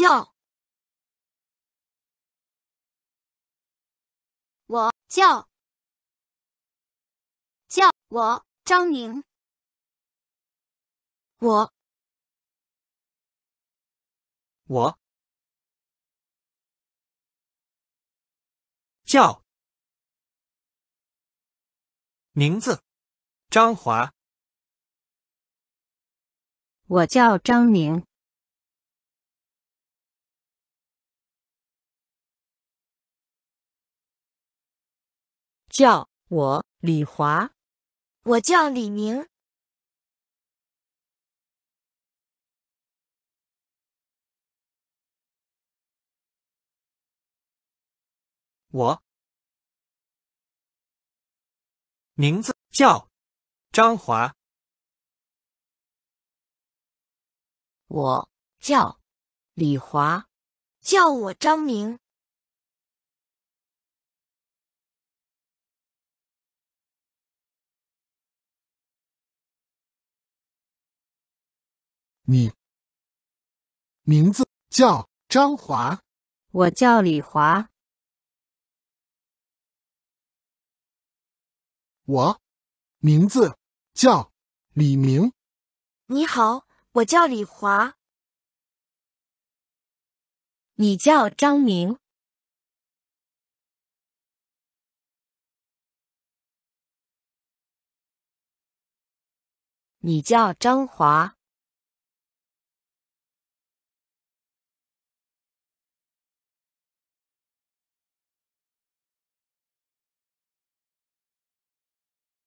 叫，我叫，叫我张宁，我，我叫名字张华，我叫张宁。叫我李华，我叫李明，我名字叫张华，我叫李华，叫我张明。你名字叫张华，我叫李华。我名字叫李明。你好，我叫李华。你叫张明。你叫张华。